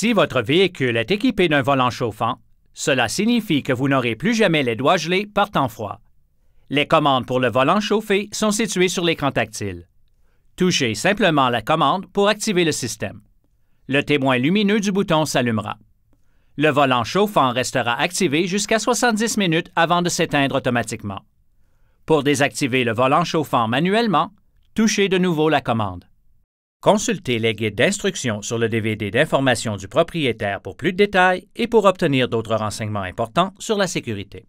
Si votre véhicule est équipé d'un volant chauffant, cela signifie que vous n'aurez plus jamais les doigts gelés par temps froid. Les commandes pour le volant chauffé sont situées sur l'écran tactile. Touchez simplement la commande pour activer le système. Le témoin lumineux du bouton s'allumera. Le volant chauffant restera activé jusqu'à 70 minutes avant de s'éteindre automatiquement. Pour désactiver le volant chauffant manuellement, touchez de nouveau la commande. Consultez les guides d'instruction sur le DVD d'information du propriétaire pour plus de détails et pour obtenir d'autres renseignements importants sur la sécurité.